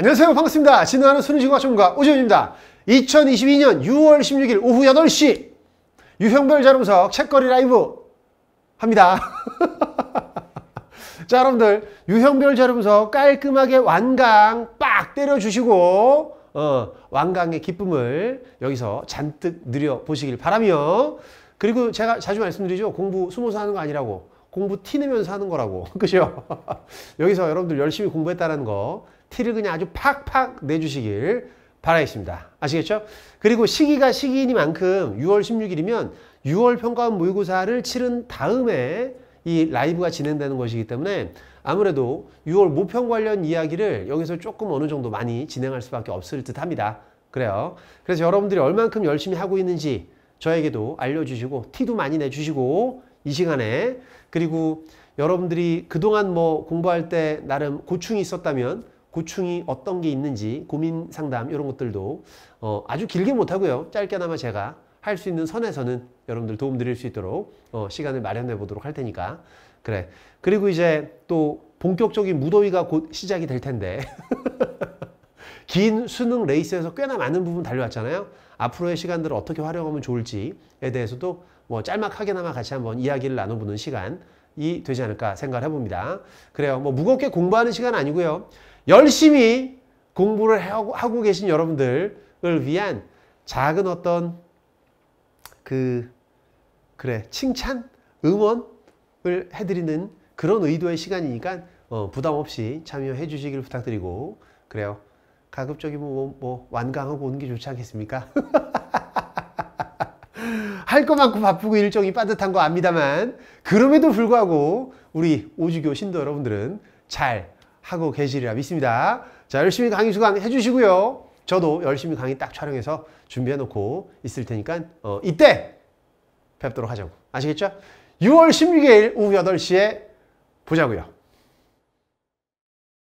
안녕하세요 반갑습니다 진행하는 수능신과 전문가 오지현입니다 2022년 6월 16일 오후 8시 유형별 자음석 책거리 라이브 합니다 자 여러분들 유형별 자음석 깔끔하게 완강 빡 때려주시고 어, 완강의 기쁨을 여기서 잔뜩 누려보시길 바라며 그리고 제가 자주 말씀드리죠 공부 숨어서 하는 거 아니라고 공부 티 내면서 하는 거라고. 그죠? 여기서 여러분들 열심히 공부했다는 거, 티를 그냥 아주 팍팍 내주시길 바라겠습니다. 아시겠죠? 그리고 시기가 시기이니만큼 6월 16일이면 6월 평가원 모의고사를 치른 다음에 이 라이브가 진행되는 것이기 때문에 아무래도 6월 모평 관련 이야기를 여기서 조금 어느 정도 많이 진행할 수밖에 없을 듯 합니다. 그래요. 그래서 여러분들이 얼만큼 열심히 하고 있는지 저에게도 알려주시고 티도 많이 내주시고 이 시간에 그리고 여러분들이 그동안 뭐 공부할 때 나름 고충이 있었다면 고충이 어떤 게 있는지 고민 상담 이런 것들도 어, 아주 길게 못하고요. 짧게나마 제가 할 수 있는 선에서는 여러분들 도움 드릴 수 있도록 어, 시간을 마련해 보도록 할 테니까 그래 그리고 이제 또 본격적인 무더위가 곧 시작이 될 텐데 긴 수능 레이스에서 꽤나 많은 부분 달려왔잖아요. 앞으로의 시간들을 어떻게 활용하면 좋을지에 대해서도 뭐 짤막하게나마 같이 한번 이야기를 나눠보는 시간이 되지 않을까 생각을 해봅니다. 그래요. 뭐 무겁게 공부하는 시간 아니고요. 열심히 공부를 하고, 계신 여러분들을 위한 작은 어떤 그 그래 칭찬 응원을 해드리는 그런 의도의 시간이니까 어, 부담 없이 참여해 주시길 부탁드리고 그래요. 가급적이면 뭐, 뭐 완강하고 오는 게 좋지 않겠습니까? 할 거 많고 바쁘고 일정이 빠듯한 거 압니다만 그럼에도 불구하고 우리 오주교 신도 여러분들은 잘 하고 계시리라 믿습니다. 자 열심히 강의 수강 해주시고요. 저도 열심히 강의 딱 촬영해서 준비해놓고 있을 테니까 어, 이때 뵙도록 하자고 아시겠죠? 6월 16일 오후 8시에 보자고요.